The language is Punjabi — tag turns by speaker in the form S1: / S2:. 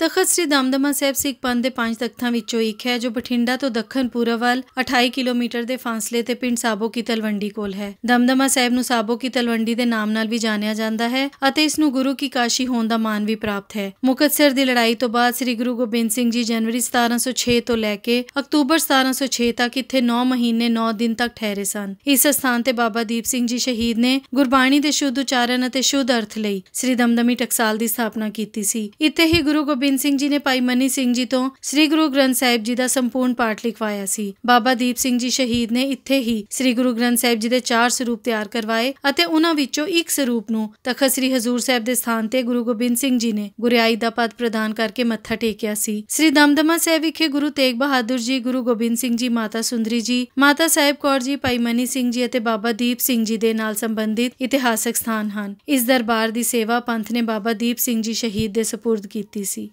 S1: ਤਖਤ ਸ੍ਰੀ ਦਮਦਮਾ ਸਾਹਿਬ ਸਿੱਖ ਪੰਥ ਦੇ ਪੰਜ ਤਖਤਾਂ ਵਿੱਚੋਂ ਇੱਕ ਹੈ ਜੋ ਬਠਿੰਡਾ ਤੋਂ ਦੱਖਣ ਪੂਰਬ ਵੱਲ 28 ਕਿਲੋਮੀਟਰ ਦੇ ਫਾਸਲੇ ਤੇ ਪਿੰਡ ਸਾਬੋ ਕੀ ਤਲਵੰਡੀ ਕੋਲ ਹੈ ਦਮਦਮਾ ਸਾਹਿਬ ਨੂੰ ਸਾਬੋ ਕੀ ਤਲਵੰਡੀ ਦੇ ਨਾਮ ਨਾਲ ਵੀ ਜਾਣਿਆ ਜਾਂਦਾ ਹੈ ਅਤੇ ਇਸ ਨੂੰ ਗੁਰੂ ਕੀ ਕਾਸ਼ੀ ਹੋਣ ਦਾ ਮਾਨ ਵੀ ਪ੍ਰਾਪਤ ਹੈ ਮੁਕਤਸਰ ਦੀ ਲੜਾਈ ਤੋਂ ਬਾਅਦ ਸ੍ਰੀ ਗੁਰੂ ਗੋਬਿੰਦ ਸਿੰਘ ਜੀ ਜਨਵਰੀ 1706 ਤੋਂ ਲੈ ਕੇ ਅਕਤੂਬਰ 1706 ਤੱਕ ਇੱਥੇ 9 ਮਹੀਨੇ 9 ਦਿਨ ਤੱਕ ਠਹਿਰੇ ਸਨ ਇਸ ਸਥਾਨ ਤੇ ਬਾਬਾ ਦੀਪ ਸਿੰਘ ਜੀ ਸ਼ਹੀਦ ਨੇ ਗੁਰਬਾਣੀ ਦੇ ਸ਼ੁੱਧ ਉਚਾਰਨ ਅਤੇ ਸ਼ੁੱਧ ਅਰਥ ਲਈ ਸ੍ਰੀ ਦਮਦਮੀ ਟਕਸਾਲ ਦੀ ਸਥਾਪਨਾ ਕੀਤੀ ਸੀ ਇੱਥੇ ਹੀ ਗੁਰੂ ਗੋਬਿੰਦ ਗੋਬਿੰਦ ਸਿੰਘ ਜੀ ਨੇ ਭਾਈ ਮਨੀ ਸਿੰਘ ਜੀ ਤੋਂ ਸ੍ਰੀ ਗੁਰੂ ਗ੍ਰੰਥ ਸਾਹਿਬ ਜੀ ਦਾ ਸੰਪੂਰਨ ਪਾਠ ਲਿਖਵਾਇਆ ਸੀ ਬਾਬਾ ਦੀਪ ਸਿੰਘ ਜੀ ਸ਼ਹੀਦ ਨੇ ਇੱਥੇ ਹੀ ਸ੍ਰੀ ਗੁਰੂ ਗ੍ਰੰਥ ਸਾਹਿਬ ਜੀ ਦੇ ਚਾਰ ਸਰੂਪ ਤਿਆਰ ਕਰਵਾਏ ਅਤੇ ਉਹਨਾਂ ਵਿੱਚੋਂ ਇੱਕ ਸਰੂਪ ਨੂੰ ਤਖਤ ਸ੍ਰੀ ਹਜ਼ੂਰ ਸਾਹਿਬ ਦੇ ਸਥਾਨ ਤੇ ਗੁਰੂ ਗੋਬਿੰਦ ਸਿੰਘ ਜੀ ਨੇ ਗੁਰਿਆਈ ਦਾ ਪਦ ਪ੍ਰਦਾਨ ਕਰਕੇ ਮੱਥਾ ਟੇਕਿਆ ਸੀ ਸ੍ਰੀ ਦਮਦਮਾ ਸਾਹਿਬ ਵਿਖੇ ਗੁਰੂ ਤੇਗ ਬਹਾਦਰ ਜੀ ਗੁਰੂ ਗੋਬਿੰਦ ਸਿੰਘ ਜੀ ਮਾਤਾ ਸੁੰਦਰੀ ਜੀ ਮਾਤਾ ਸਾਹਿਬ ਕੌਰ ਜੀ ਭਾਈ ਮਨੀ ਸਿੰਘ ਜੀ ਅਤੇ ਬਾਬਾ ਦੀਪ ਸਿੰਘ ਜੀ ਦੇ ਨਾਲ ਸੰਬੰਧਿਤ ਇਤਿਹਾਸਕ ਸਥਾਨ ਹਨ ਇਸ ਦਰਬਾਰ ਦੀ ਸੇਵਾ ਪੰਥ ਨੇ ਬਾਬਾ ਦੀਪ ਸਿੰਘ ਜੀ ਸ਼ਹੀਦ ਦੇ ਸਪੁਰਦ ਕੀਤੀ ਸੀ